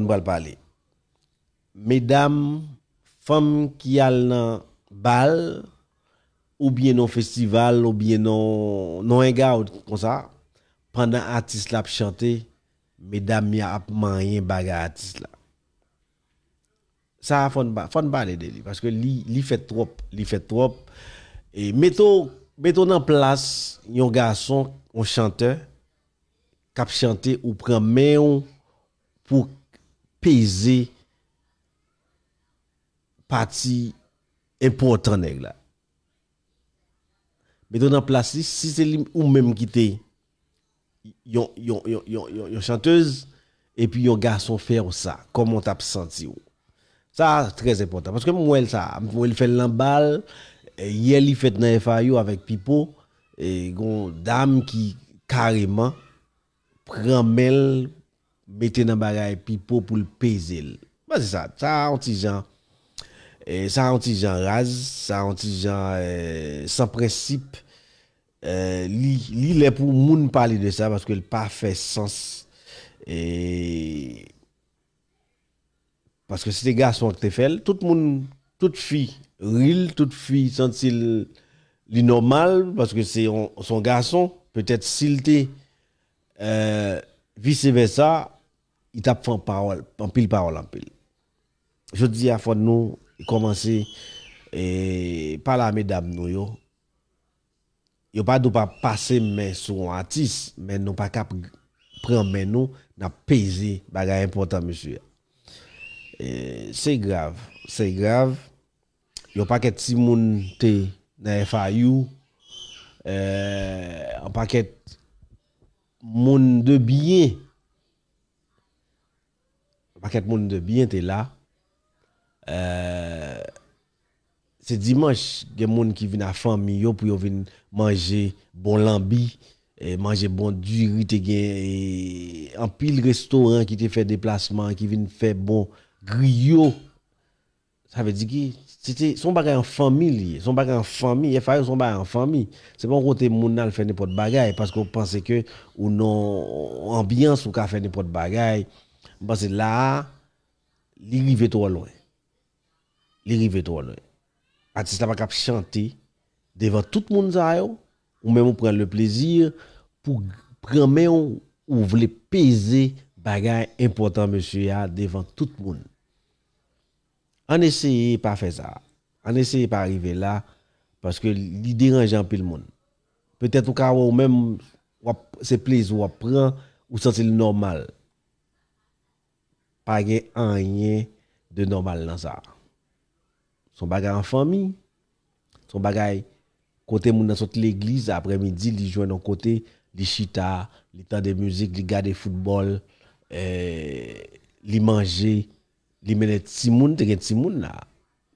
De bral parler. Mesdames, femmes qui allent dans bal ou bien dans festival ou bien dans non un gars comme ça pendant artiste là chanter mesdames y a moyen bagarre artiste là. Ça fon ba fon parler de lui parce que lui il fait trop, il fait trop et mettons mettons en place un garçon, un chanteur qui chanté ou prend main pour paysé parti important nèg là. Mais en place si c'est ou même qui était yon, yon, yon, yon, chanteuse et puis yon garçon faire ça comment t'a senti ça très important parce que moi elle ça moi elle fait l'emballe hier il fait dans FAO avec Pipo et une dame qui carrément prend mail mettez dans bagaille puis pour le peser. Bah, c'est ça, ça un petit genre et ça un petit genre rase, ça un petit sans principe. Euh, li est pour moun parler de ça parce que le pas fait sens et parce que c'est des garçons qui fait, tout monde toute fille ril, toute fille sentit li normal parce que c'est son garçon peut-être s'il était euh, vice versa it ap fè an pèl parol an pèl. Jodi a fòd nou, i komanse, pala amè dab nou yo, yo pa dò pa pase mè sou an atis, men nou pa kap pre an mè nou, nan pèze baga important mè sya. Se grav, se grav, yo pa ket si moun te nan FIU, an pa ket moun de biye, de monde de bien là. Euh, c'est dimanche, des gens qui viennent à famille pour venir manger bon lambi, et manger bon du riz. en pile restaurant qui te fait déplacement, qui viennent faire bon griot. Ça veut dire que c'était son bagage en famille, son bagage en famille, fait son bagage en famille. C'est bon côté monal fait n'importe bagage parce qu'on pensait que ou non ambiance ou qu'a fait n'importe bagage. Parce que là, il arrive trop loin. Il arrive trop loin. Artiste là pas chanter devant tout le monde ou même prendre le plaisir pour prendre ou voulez peser bagage important monsieur ya devant tout le monde. On essaye pas faire ça. On essaye pas arriver là parce que l'idée dérange un peu le monde. Peut-être au cas où même c'est plaisir ou prend ou sentir normal. pa gen an yen de normal nan sa. Son bagay an fami, son bagay kote moun nan sot l'eglise apre midi, li jwen nan kote li chita, li tan de müzik, li gade foutbol, eh, li manje, li menet si moun, te gen si moun na.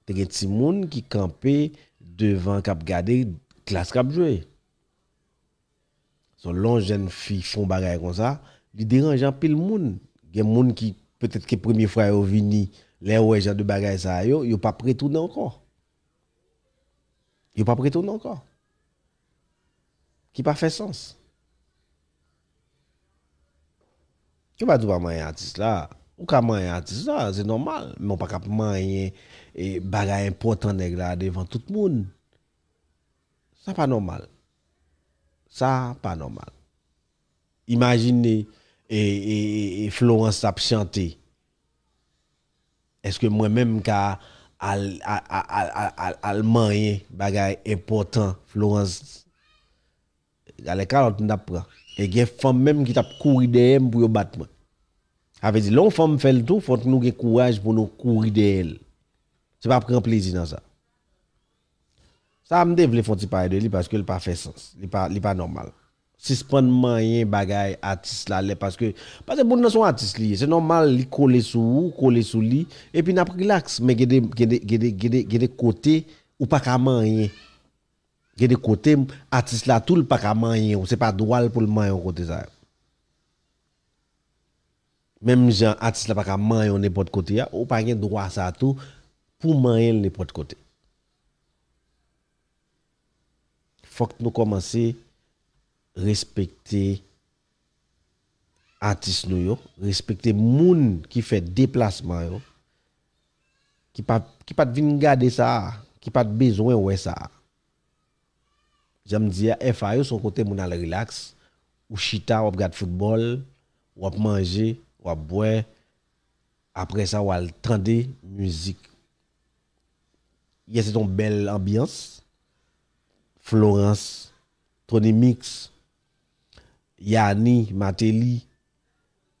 Te gen si moun ki kampe devan kap gade klas kap jwe. Son lon jen fi chon bagay kon sa, li deranjan pil moun. Gen moun ki petet ke premi fwa yo vini, le ou e jan de bagay sa yo, yo pa pretoun ankon. Yo pa pretoun ankon. Ki pa fe sens. Yo pa dwa man yon artist la, ou ka man yon artist la, zè normal, moun pa kap man yon bagay important neg la devan tout moun. Sa pa normal. Sa pa normal. Imaginè et, Florence a chanté, est-ce que moi-même, ka al, al, al, bagarre important, Florence, à l'école on apprend. Et il y a des femmes même qui tapent couru derrière pour battre. Ça veut dire, l'on femme fait le tout, faut que nous ayons courage pour nous courir derrière elle. C'est pas prendre plaisir dans ça. Ça, je voulais faire parler de lui parce que n'a pas fait sens. Il n'est pas, pas normal. Sispon manyen bagay atis la le. Pase bon nan son atis li. Se normal li kole sou, kole sou li. Epi nan pou relax. Men gede kote ou pa ka manyen. Gede kote atis la tou l pa ka manyen. Ou se pa drwal pou l manyen kote sa. Mem jan atis la pa ka manyen le pot kote ya. Ou pa gen drwal sa tou pou manyen le pot kote. Fok nou komanse... respecter artistes nous respecter moun qui fait déplacement yo qui pas qui pas venir garder ça qui pas besoin ouais ça j'aime dire FA son côté moun al relax ou chita ou regarde football ou manger ou boire après ça ou al la musique il y a cette belle ambiance Florence Tony Mix Yanni, Mateli,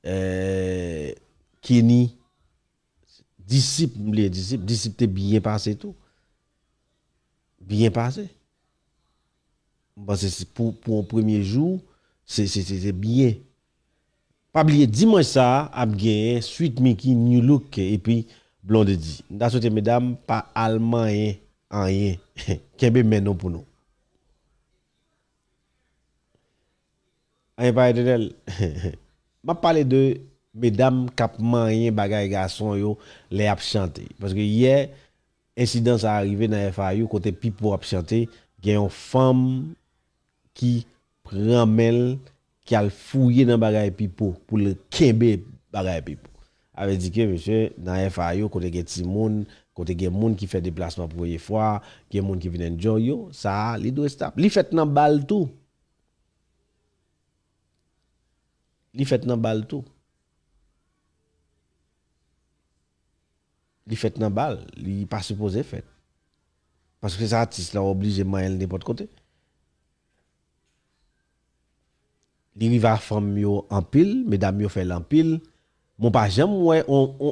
eh, Kenny, Disip, mou liye Disip, Disip te byen pase tou. Byen pase. Mwen se pou pou mwen premier jou, se se se byen. Pa blye, di mwen sa ap genye, suit mwen ki New Look e pi blondedit. Nda sote medam, pa alman yen, an yen, kebe men nou pou nou. A yon pare de nel, ma pale de bedam kapman yon bagay gason yo le ap chante. Paske ye, insidans a arrive nan F.A.Y.O. kote pipo ap chante, gen yon fam ki pranmel ki al fouye nan bagay pipo pou le kembe bagay pipo. A ve dike, monsye, nan F.A.Y.O. kote gen timoun, kote gen moun ki fe deplasman pou ye fwa, gen moun ki vinen djon yo, sa li do estap. Li fet nan bal tou. il fait dans balle tout. il fait dans balle, n'est pas supposé fait. Parce que ça artiste là obligé de n'importe côté. Li va femme yo en pile, mesdames yo fait en pile. Mon pas jamais on, on